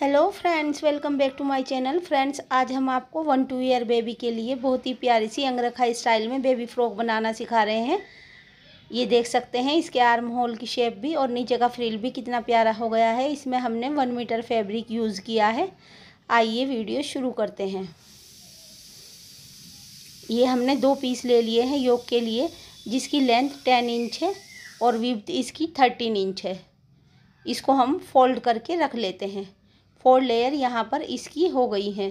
hello friends welcome back to my channel friends आज हम आपको वन टू ईयर बेबी के लिए बहुत ही प्यारी सी अंगरखा स्टाइल में बेबी फ्रॉक बनाना सिखा रहे हैं ये देख सकते हैं इसके आर्म होल की शेप भी और नीचे का फ्रिल भी कितना प्यारा हो गया है इसमें हमने वन मीटर फैब्रिक यूज़ किया है आइए वीडियो शुरू करते हैं ये हमने दो पीस ले लिए हैं योग के लिए जिसकी लेंथ टेन इंच है और विथ इसकी थर्टीन इंच है इसको हम फोल्ड करके रख लेते हैं फोर लेयर यहाँ पर इसकी हो गई है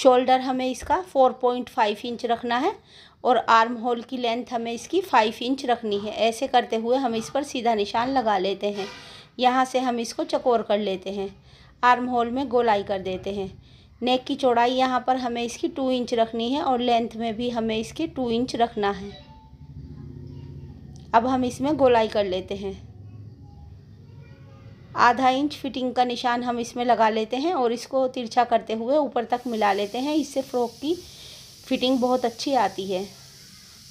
शोल्डर हमें इसका फोर पॉइंट फाइव इंच रखना है और आर्म होल की लेंथ हमें इसकी फाइव इंच रखनी है ऐसे करते हुए हम इस पर सीधा निशान लगा लेते हैं यहाँ से हम इसको चकोर कर लेते हैं आर्म होल में गोलाई कर देते हैं नेक की चौड़ाई यहाँ पर हमें इसकी टू इंच रखनी है और लेंथ में भी हमें इसकी टू इंच रखना है अब हम इसमें गोलाई कर लेते हैं आधा इंच फिटिंग का निशान हम इसमें लगा लेते हैं और इसको तिरछा करते हुए ऊपर तक मिला लेते हैं इससे फ्रॉक की फिटिंग बहुत अच्छी आती है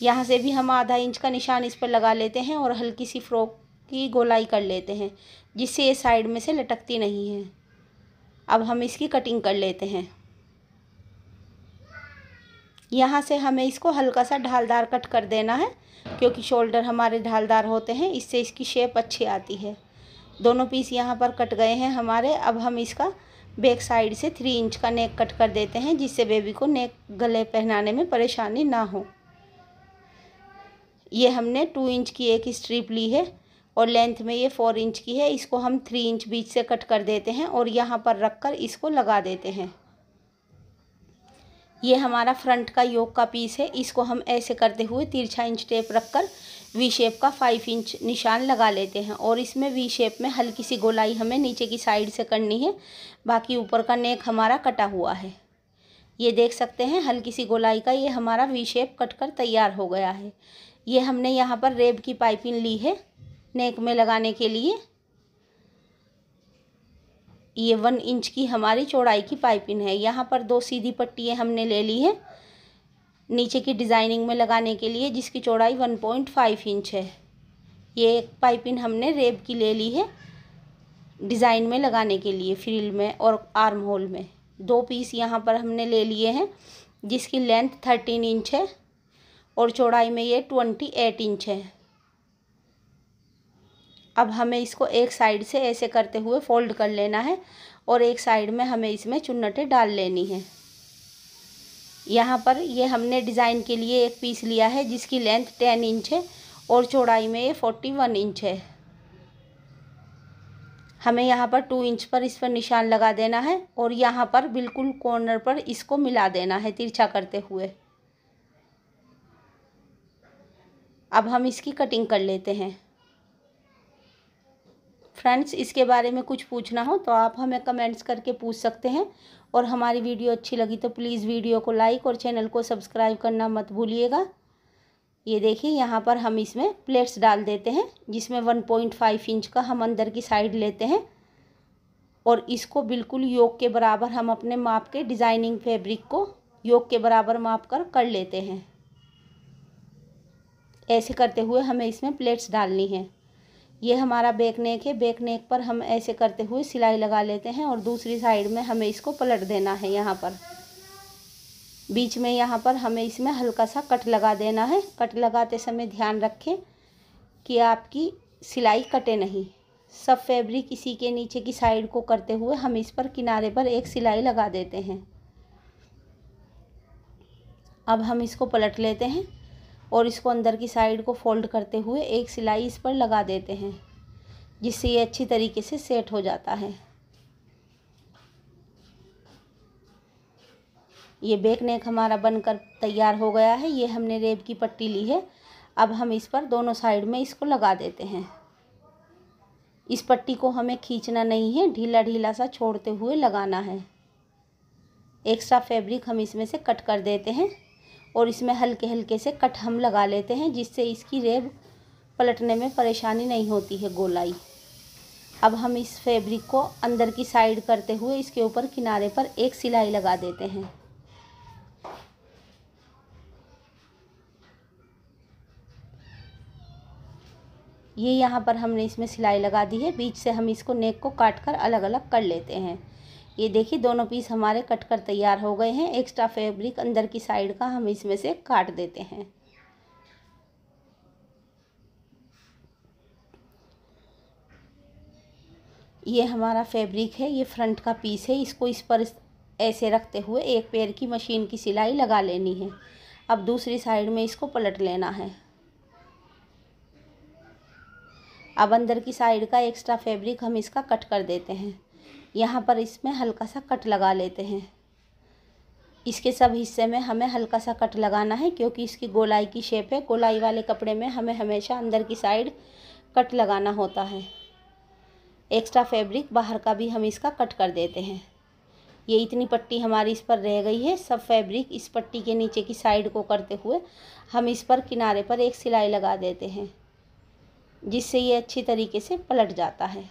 यहाँ से भी हम आधा इंच का निशान इस पर लगा लेते हैं और हल्की सी फ्रॉक की गोलाई कर लेते हैं जिससे ये साइड में से लटकती नहीं है अब हम इसकी कटिंग कर लेते हैं यहाँ से हमें इसको हल्का सा ढालदार कट कर देना है क्योंकि शोल्डर हमारे ढालदार होते हैं इससे इसकी शेप अच्छी आती है दोनों पीस यहाँ पर कट गए हैं हमारे अब हम इसका बैक साइड से थ्री इंच का नेक कट कर देते हैं जिससे बेबी को नेक गले पहनाने में परेशानी ना हो ये हमने टू इंच की एक स्ट्रिप ली है और लेंथ में ये फोर इंच की है इसको हम थ्री इंच बीच से कट कर देते हैं और यहाँ पर रख कर इसको लगा देते हैं ये हमारा फ्रंट का योग का पीस है इसको हम ऐसे करते हुए तिरछा इंच टेप रखकर वी शेप का फाइव इंच निशान लगा लेते हैं और इसमें वी शेप में हल्की सी गोलाई हमें नीचे की साइड से करनी है बाकी ऊपर का नेक हमारा कटा हुआ है ये देख सकते हैं हल्की सी गोलाई का ये हमारा वी शेप कट कर तैयार हो गया है ये हमने यहाँ पर रेब की पाइपिंग ली है नेक में लगाने के लिए ये वन इंच की हमारी चौड़ाई की पाइपिंग है यहाँ पर दो सीधी पट्टी हमने ले ली है नीचे की डिज़ाइनिंग में लगाने के लिए जिसकी चौड़ाई वन पॉइंट फाइव इंच है ये एक पाइपिंग हमने रेब की ले ली है डिज़ाइन में लगाने के लिए फ्रिल में और आर्म होल में दो पीस यहाँ पर हमने ले लिए हैं जिसकी लेंथ थर्टीन इंच है और चौड़ाई में ये ट्वेंटी एट इंच है अब हमें इसको एक साइड से ऐसे करते हुए फोल्ड कर लेना है और एक साइड में हमें इसमें चुन्नटें डाल लेनी है यहाँ पर ये हमने डिज़ाइन के लिए एक पीस लिया है जिसकी लेंथ टेन इंच है और चौड़ाई में ये फोर्टी वन इंच है हमें यहाँ पर टू इंच पर इस पर निशान लगा देना है और यहाँ पर बिल्कुल कॉर्नर पर इसको मिला देना है तिरछा करते हुए अब हम इसकी कटिंग कर लेते हैं फ्रेंड्स इसके बारे में कुछ पूछना हो तो आप हमें कमेंट्स करके पूछ सकते हैं और हमारी वीडियो अच्छी लगी तो प्लीज़ वीडियो को लाइक और चैनल को सब्सक्राइब करना मत भूलिएगा ये देखिए यहाँ पर हम इसमें प्लेट्स डाल देते हैं जिसमें वन पॉइंट फाइव इंच का हम अंदर की साइड लेते हैं और इसको बिल्कुल योग के बराबर हम अपने माप के डिज़ाइनिंग फैब्रिक को योग के बराबर माप कर कर लेते हैं ऐसे करते हुए हमें इसमें प्लेट्स डालनी है ये हमारा बेक नेक है बेक नेक पर हम ऐसे करते हुए सिलाई लगा लेते हैं और दूसरी साइड में हमें इसको पलट देना है यहाँ पर बीच में यहाँ पर हमें इसमें हल्का सा कट लगा देना है कट लगाते समय ध्यान रखें कि आपकी सिलाई कटे नहीं सब फैब्रिक इसी के नीचे की साइड को करते हुए हम इस पर किनारे पर एक सिलाई लगा देते हैं अब हम इसको पलट लेते हैं और इसको अंदर की साइड को फोल्ड करते हुए एक सिलाई इस पर लगा देते हैं जिससे ये अच्छी तरीके से सेट हो जाता है ये बेक नेक हमारा बनकर तैयार हो गया है ये हमने रेब की पट्टी ली है अब हम इस पर दोनों साइड में इसको लगा देते हैं इस पट्टी को हमें खींचना नहीं है ढीला ढीला सा छोड़ते हुए लगाना है एक्स्ट्रा फैब्रिक हम इसमें से कट कर देते हैं और इसमें हल्के हल्के से कट हम लगा लेते हैं जिससे इसकी रेब पलटने में परेशानी नहीं होती है गोलाई अब हम इस फैब्रिक को अंदर की साइड करते हुए इसके ऊपर किनारे पर एक सिलाई लगा देते हैं ये यहाँ पर हमने इसमें सिलाई लगा दी है बीच से हम इसको नेक को काट कर अलग अलग कर लेते हैं ये देखिए दोनों पीस हमारे कट कर तैयार हो गए हैं एक्स्ट्रा फैब्रिक अंदर की साइड का हम इसमें से काट देते हैं ये हमारा फैब्रिक है ये फ्रंट का पीस है इसको इस पर ऐसे रखते हुए एक पैर की मशीन की सिलाई लगा लेनी है अब दूसरी साइड में इसको पलट लेना है अब अंदर की साइड का एक्स्ट्रा फैब्रिक हम इसका कट कर देते हैं यहाँ पर इसमें हल्का सा कट लगा लेते हैं इसके सब हिस्से में हमें हल्का सा कट लगाना है क्योंकि इसकी गोलाई की शेप है गोलाई वाले कपड़े में हमें हमेशा अंदर की साइड कट लगाना होता है एक्स्ट्रा फैब्रिक बाहर का भी हम इसका कट कर देते हैं ये इतनी पट्टी हमारी इस पर रह गई है सब फैब्रिक इस पट्टी के नीचे की साइड को करते हुए हम इस पर किनारे पर एक सिलाई लगा देते हैं जिससे ये अच्छी तरीके से पलट जाता है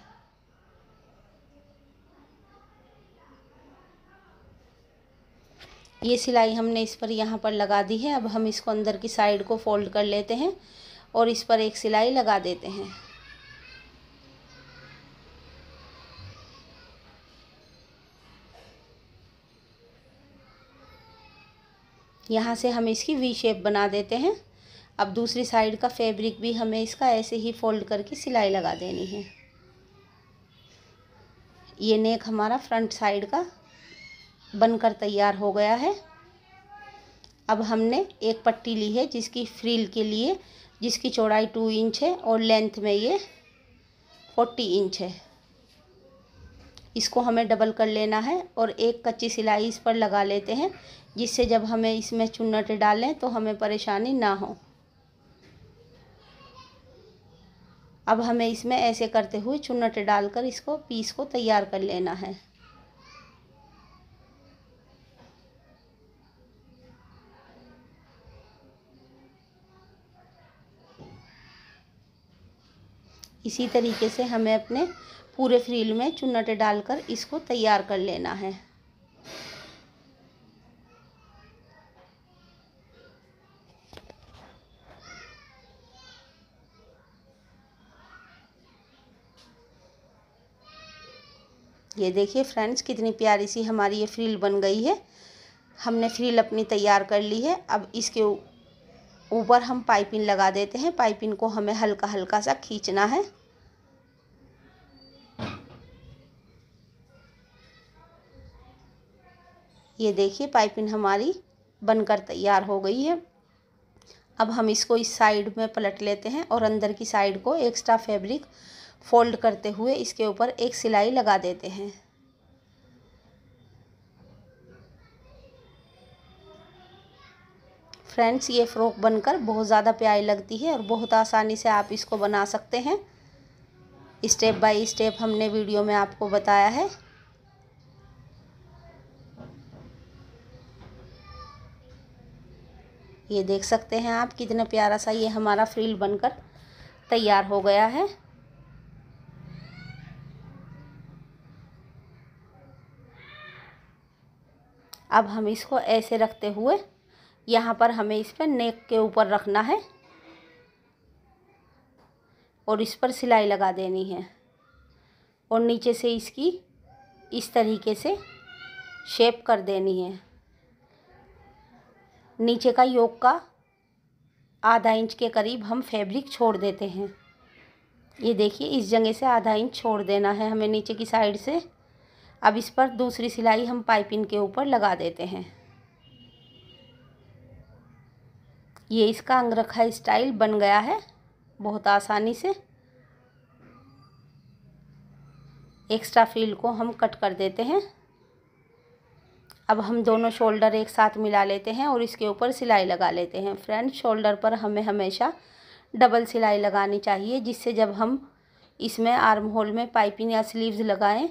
ये सिलाई हमने इस पर यहाँ पर लगा दी है अब हम इसको अंदर की साइड को फोल्ड कर लेते हैं और इस पर एक सिलाई लगा देते हैं यहाँ से हम इसकी वी शेप बना देते हैं अब दूसरी साइड का फैब्रिक भी हमें इसका ऐसे ही फोल्ड करके सिलाई लगा देनी है ये नेक हमारा फ्रंट साइड का बनकर तैयार हो गया है अब हमने एक पट्टी ली है जिसकी फ्रील के लिए जिसकी चौड़ाई टू इंच है और लेंथ में ये फोर्टी इंच है इसको हमें डबल कर लेना है और एक कच्ची सिलाई इस पर लगा लेते हैं जिससे जब हमें इसमें चुन्नट डालें तो हमें परेशानी ना हो अब हमें इसमें ऐसे करते हुए चुन्नट डालकर इसको पीस को तैयार कर लेना है इसी तरीके से हमें अपने पूरे फ्रील में चुन्नटे डालकर इसको तैयार कर लेना है ये देखिए फ्रेंड्स कितनी प्यारी सी हमारी ये फ्रील बन गई है हमने फ्रील अपनी तैयार कर ली है अब इसके ऊपर हम पाइपिंग लगा देते हैं पाइपिंग को हमें हल्का हल्का सा खींचना है ये देखिए पाइपिंग हमारी बनकर तैयार हो गई है अब हम इसको इस साइड में पलट लेते हैं और अंदर की साइड को एक्स्ट्रा फैब्रिक फोल्ड करते हुए इसके ऊपर एक सिलाई लगा देते हैं फ्रेंड्स ये फ़्रॉक बनकर बहुत ज़्यादा प्यारी लगती है और बहुत आसानी से आप इसको बना सकते हैं स्टेप बाय स्टेप हमने वीडियो में आपको बताया है ये देख सकते हैं आप कितना प्यारा सा ये हमारा फ्रील बनकर तैयार हो गया है अब हम इसको ऐसे रखते हुए यहाँ पर हमें इस पर नेक के ऊपर रखना है और इस पर सिलाई लगा देनी है और नीचे से इसकी इस तरीके से शेप कर देनी है नीचे का योग का आधा इंच के करीब हम फैब्रिक छोड़ देते हैं ये देखिए इस जगह से आधा इंच छोड़ देना है हमें नीचे की साइड से अब इस पर दूसरी सिलाई हम पाइपिंग के ऊपर लगा देते हैं ये इसका अंगरखा स्टाइल बन गया है बहुत आसानी से एक्स्ट्रा फ्रिल को हम कट कर देते हैं अब हम दोनों शोल्डर एक साथ मिला लेते हैं और इसके ऊपर सिलाई लगा लेते हैं फ्रंट शोल्डर पर हमें हमेशा डबल सिलाई लगानी चाहिए जिससे जब हम इसमें आर्म होल में पाइपिंग या स्लीव्स लगाएं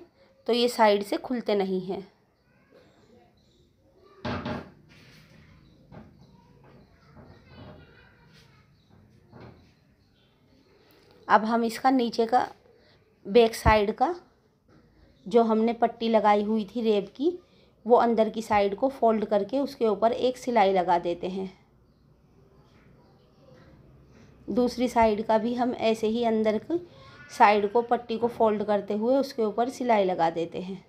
तो ये साइड से खुलते नहीं हैं अब हम इसका नीचे का बैक साइड का जो हमने पट्टी लगाई हुई थी रेब की वो अंदर की साइड को फोल्ड करके उसके ऊपर एक सिलाई लगा देते हैं दूसरी साइड का भी हम ऐसे ही अंदर की साइड को पट्टी को फोल्ड करते हुए उसके ऊपर सिलाई लगा देते हैं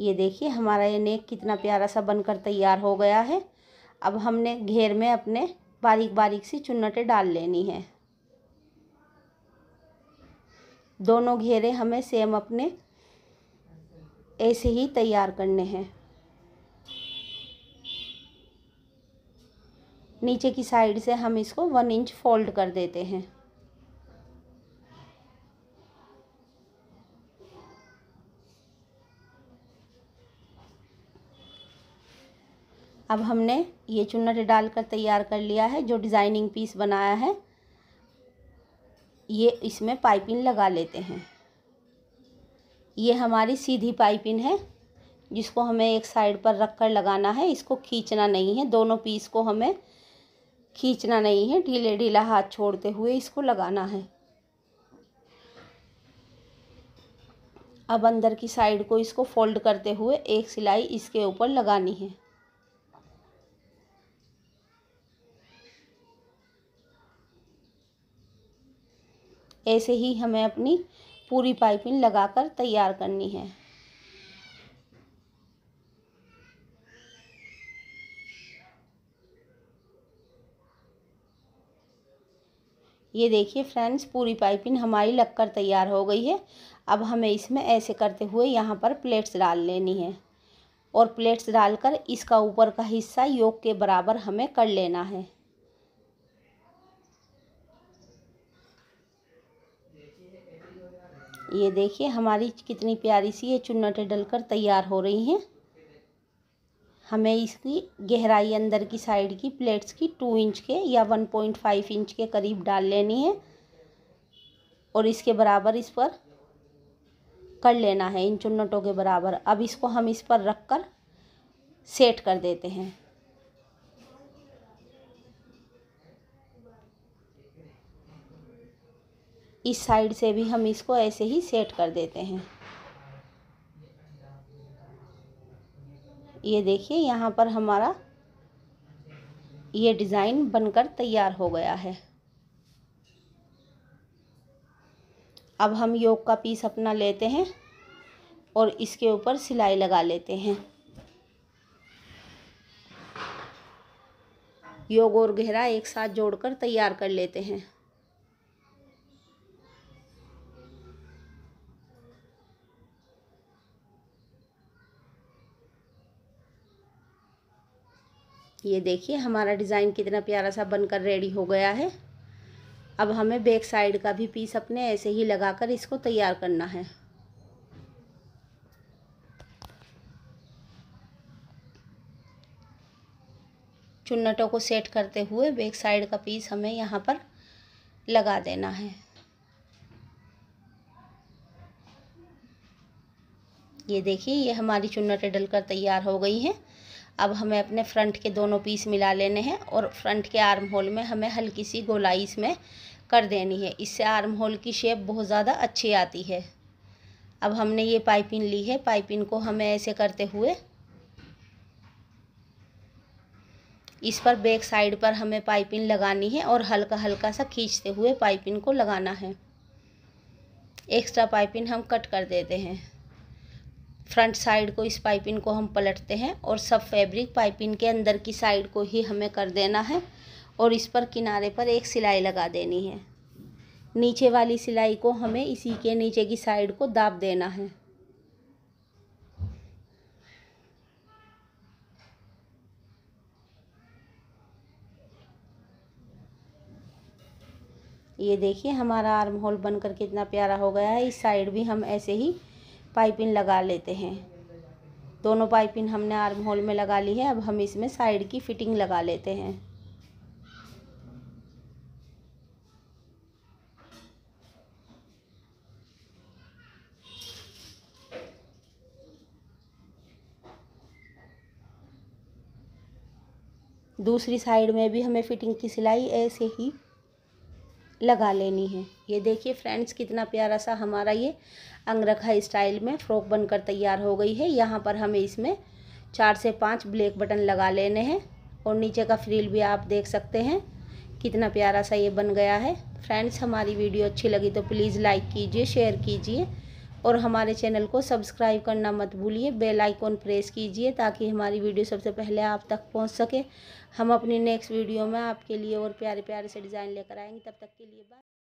ये देखिए हमारा ये नेक कितना प्यारा सा बनकर तैयार हो गया है अब हमने घेर में अपने बारीक बारीक सी चुन्नटें डाल लेनी है दोनों घेरे हमें सेम अपने ऐसे ही तैयार करने हैं नीचे की साइड से हम इसको वन इंच फोल्ड कर देते हैं अब हमने ये चुन्नट डालकर तैयार कर लिया है जो डिज़ाइनिंग पीस बनाया है ये इसमें पाइपिंग लगा लेते हैं ये हमारी सीधी पाइपिंग है जिसको हमें एक साइड पर रख कर लगाना है इसको खींचना नहीं है दोनों पीस को हमें खींचना नहीं है ढीले ढीला हाथ छोड़ते हुए इसको लगाना है अब अंदर की साइड को इसको फोल्ड करते हुए एक सिलाई इसके ऊपर लगानी है ऐसे ही हमें अपनी पूरी पाइपिंग लगाकर तैयार करनी है ये देखिए फ्रेंड्स पूरी पाइपिंग हमारी लगकर तैयार हो गई है अब हमें इसमें ऐसे करते हुए यहाँ पर प्लेट्स डाल लेनी है और प्लेट्स डालकर इसका ऊपर का हिस्सा योग के बराबर हमें कर लेना है ये देखिए हमारी कितनी प्यारी सी ये चुन्नटे डलकर तैयार हो रही हैं हमें इसकी गहराई अंदर की साइड की प्लेट्स की टू इंच के या वन पॉइंट फाइव इंच के करीब डाल लेनी है और इसके बराबर इस पर कर लेना है इन चुन्नटों के बराबर अब इसको हम इस पर रख कर सेट कर देते हैं इस साइड से भी हम इसको ऐसे ही सेट कर देते हैं ये देखिए यहाँ पर हमारा ये डिज़ाइन बनकर तैयार हो गया है अब हम योग का पीस अपना लेते हैं और इसके ऊपर सिलाई लगा लेते हैं योग और गहरा एक साथ जोड़कर तैयार कर लेते हैं ये देखिए हमारा डिज़ाइन कितना प्यारा सा बनकर रेडी हो गया है अब हमें बैक साइड का भी पीस अपने ऐसे ही लगाकर इसको तैयार करना है चुन्नटों को सेट करते हुए बैक साइड का पीस हमें यहाँ पर लगा देना है ये देखिए ये हमारी चुन्नटें डलकर तैयार हो गई हैं अब हमें अपने फ्रंट के दोनों पीस मिला लेने हैं और फ्रंट के आर्म होल में हमें हल्की सी गोलाई इसमें कर देनी है इससे आर्म होल की शेप बहुत ज़्यादा अच्छी आती है अब हमने ये पाइपिंग ली है पाइपिंग को हमें ऐसे करते हुए इस पर बैक साइड पर हमें पाइपिंग लगानी है और हल्का हल्का सा खींचते हुए पाइपिंग को लगाना है एक्स्ट्रा पाइपिंग हम कट कर देते हैं फ्रंट साइड को इस पाइपिंग को हम पलटते हैं और सब फैब्रिक पाइपिंग के अंदर की साइड को ही हमें कर देना है और इस पर किनारे पर एक सिलाई लगा देनी है नीचे वाली सिलाई को हमें इसी के नीचे की साइड को दाब देना है ये देखिए हमारा आर्म होल बनकर कितना प्यारा हो गया है इस साइड भी हम ऐसे ही पाइपिंग लगा लेते हैं दोनों पाइपिंग हमने आर्म होल में लगा ली है अब हम इसमें साइड की फिटिंग लगा लेते हैं दूसरी साइड में भी हमें फिटिंग की सिलाई ऐसे ही लगा लेनी है ये देखिए फ्रेंड्स कितना प्यारा सा हमारा ये अंगरखा स्टाइल में फ्रॉक बनकर तैयार हो गई है यहाँ पर हमें इसमें चार से पाँच ब्लैक बटन लगा लेने हैं और नीचे का फ्रील भी आप देख सकते हैं कितना प्यारा सा ये बन गया है फ्रेंड्स हमारी वीडियो अच्छी लगी तो प्लीज़ लाइक कीजिए शेयर कीजिए और हमारे चैनल को सब्सक्राइब करना मत भूलिए बेल आइकॉन प्रेस कीजिए ताकि हमारी वीडियो सबसे पहले आप तक पहुंच सके हम अपनी नेक्स्ट वीडियो में आपके लिए और प्यारे प्यारे से डिज़ाइन लेकर आएंगे तब तक के लिए बाय